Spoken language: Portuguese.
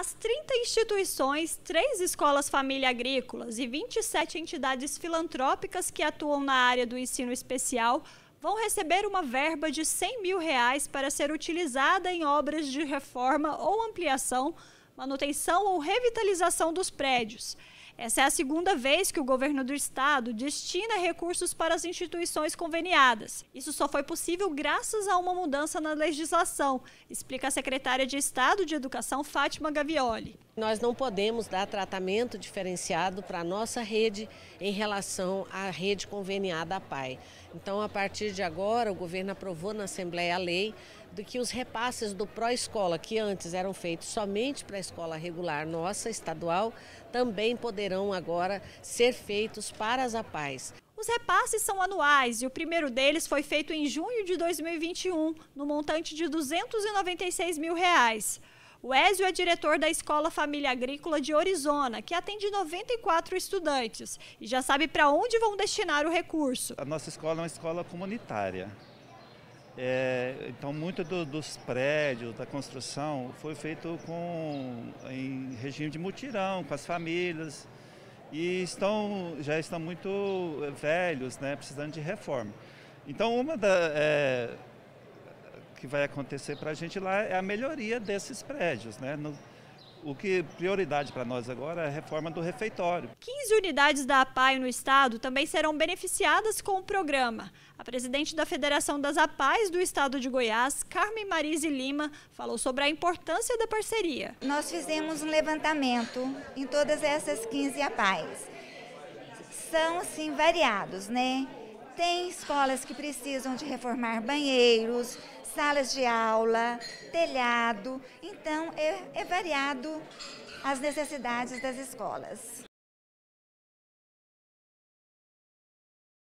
As 30 instituições, três escolas família agrícolas e 27 entidades filantrópicas que atuam na área do ensino especial vão receber uma verba de 100 mil reais para ser utilizada em obras de reforma ou ampliação, manutenção ou revitalização dos prédios. Essa é a segunda vez que o governo do estado destina recursos para as instituições conveniadas. Isso só foi possível graças a uma mudança na legislação, explica a secretária de Estado de Educação, Fátima Gavioli. Nós não podemos dar tratamento diferenciado para a nossa rede em relação à rede conveniada à PAI. Então, a partir de agora, o governo aprovou na Assembleia a lei de que os repasses do pró-escola, que antes eram feitos somente para a escola regular nossa, estadual, também poderão poderão agora ser feitos para as APAES. Os repasses são anuais e o primeiro deles foi feito em junho de 2021, no montante de R$ 296 mil. Reais. O Ézio é diretor da Escola Família Agrícola de Orizona, que atende 94 estudantes e já sabe para onde vão destinar o recurso. A nossa escola é uma escola comunitária. É, então, muito do, dos prédios, da construção, foi feito com, em regime de mutirão, com as famílias e estão, já estão muito eh, velhos, né, precisando de reforma. Então, uma da, é, que vai acontecer para a gente lá é a melhoria desses prédios, né, no, o que é prioridade para nós agora é a reforma do refeitório. 15 unidades da APAI no estado também serão beneficiadas com o programa. A presidente da Federação das APAIs do estado de Goiás, Carmen Marise Lima, falou sobre a importância da parceria. Nós fizemos um levantamento em todas essas 15 APAIs. São, assim, variados, né? Tem escolas que precisam de reformar banheiros, salas de aula, telhado. Então, é, é variado as necessidades das escolas.